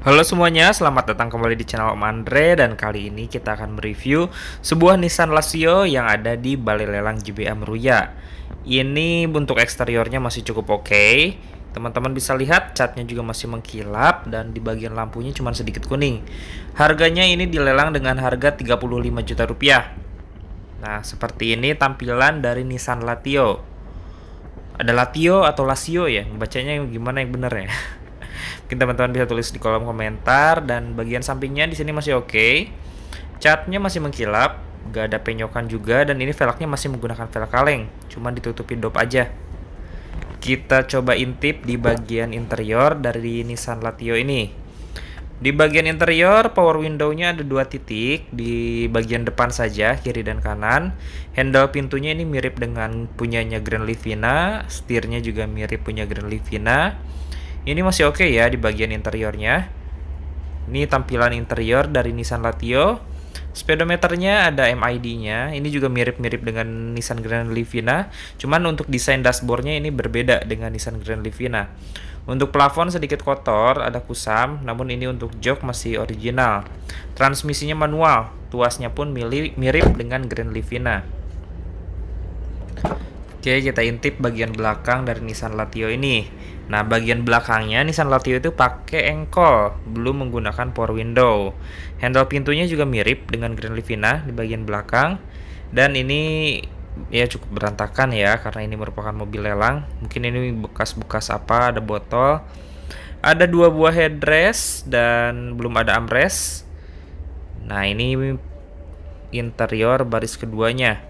Halo semuanya, selamat datang kembali di channel Om Andre dan kali ini kita akan mereview sebuah Nissan Lazio yang ada di Balai Lelang JBA Meruya. Ini bentuk eksteriornya masih cukup oke. Okay. Teman-teman bisa lihat catnya juga masih mengkilap dan di bagian lampunya cuma sedikit kuning. Harganya ini dilelang dengan harga 35 juta rupiah. Nah, seperti ini tampilan dari Nissan Latio. Ada Latio atau Lazio ya? Bacanya gimana yang bener ya? Mungkin teman-teman bisa tulis di kolom komentar dan bagian sampingnya di sini masih oke. Okay. Catnya masih mengkilap, gak ada penyokan juga dan ini velgnya masih menggunakan velg kaleng, cuma ditutupi dop aja. Kita coba intip di bagian interior dari Nissan Latio ini. Di bagian interior, power window-nya ada dua titik di bagian depan saja, kiri dan kanan. Handle pintunya ini mirip dengan punyanya Grand Livina, setirnya juga mirip punya Grand Livina. Ini masih oke okay ya di bagian interiornya. Ini tampilan interior dari Nissan Latio. Speedometernya ada MID-nya. Ini juga mirip-mirip dengan Nissan Grand Livina. Cuman untuk desain dashboardnya ini berbeda dengan Nissan Grand Livina. Untuk plafon sedikit kotor, ada kusam, namun ini untuk jok masih original. Transmisinya manual, tuasnya pun mirip dengan Grand Livina. Oke, kita intip bagian belakang dari Nissan Latio ini. Nah, bagian belakangnya Nissan Latio itu pakai engkol, belum menggunakan power window. Handle pintunya juga mirip dengan Grand Livina di bagian belakang. Dan ini ya cukup berantakan ya, karena ini merupakan mobil lelang. Mungkin ini bekas-bekas apa, ada botol. Ada dua buah headrest dan belum ada armrest. Nah, ini interior baris keduanya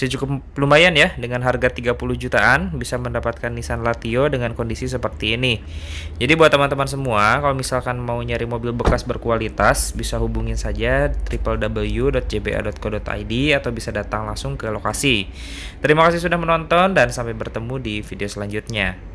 masih cukup lumayan ya dengan harga 30 jutaan bisa mendapatkan Nissan Latio dengan kondisi seperti ini. Jadi buat teman-teman semua kalau misalkan mau nyari mobil bekas berkualitas bisa hubungin saja www.jba.co.id atau bisa datang langsung ke lokasi. Terima kasih sudah menonton dan sampai bertemu di video selanjutnya.